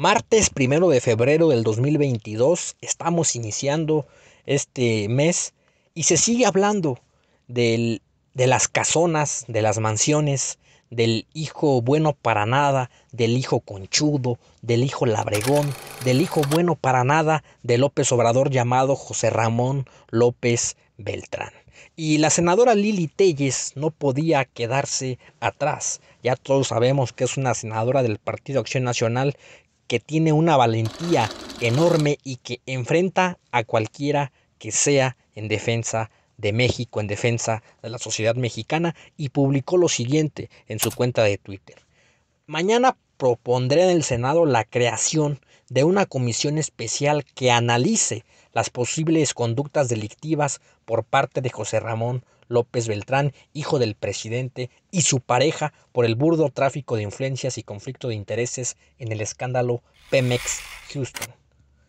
Martes primero de febrero del 2022, estamos iniciando este mes y se sigue hablando de las casonas, de las mansiones, del hijo bueno para nada, del hijo conchudo, del hijo labregón, del hijo bueno para nada de López Obrador llamado José Ramón López Beltrán. Y la senadora Lili Telles no podía quedarse atrás. Ya todos sabemos que es una senadora del Partido Acción Nacional que tiene una valentía enorme y que enfrenta a cualquiera que sea en defensa de México, en defensa de la sociedad mexicana, y publicó lo siguiente en su cuenta de Twitter. Mañana propondré en el Senado la creación de una comisión especial que analice las posibles conductas delictivas por parte de José Ramón López Beltrán, hijo del presidente, y su pareja por el burdo tráfico de influencias y conflicto de intereses en el escándalo Pemex Houston.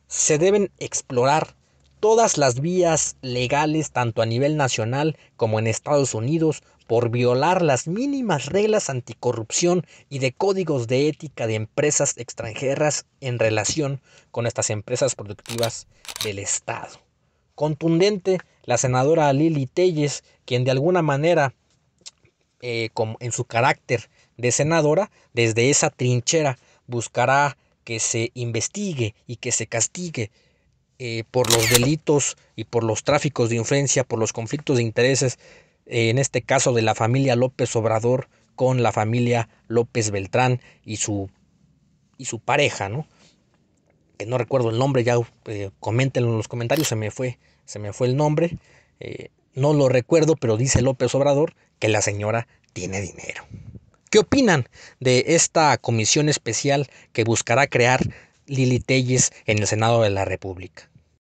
Se deben explorar todas las vías legales, tanto a nivel nacional como en Estados Unidos, por violar las mínimas reglas anticorrupción y de códigos de ética de empresas extranjeras en relación con estas empresas productivas del Estado contundente la senadora Lili Telles, quien de alguna manera, eh, en su carácter de senadora, desde esa trinchera buscará que se investigue y que se castigue eh, por los delitos y por los tráficos de influencia, por los conflictos de intereses, eh, en este caso de la familia López Obrador con la familia López Beltrán y su, y su pareja, ¿no? que no recuerdo el nombre, ya eh, comentenlo en los comentarios, se me fue, se me fue el nombre, eh, no lo recuerdo, pero dice López Obrador que la señora tiene dinero. ¿Qué opinan de esta comisión especial que buscará crear Lili Telles en el Senado de la República?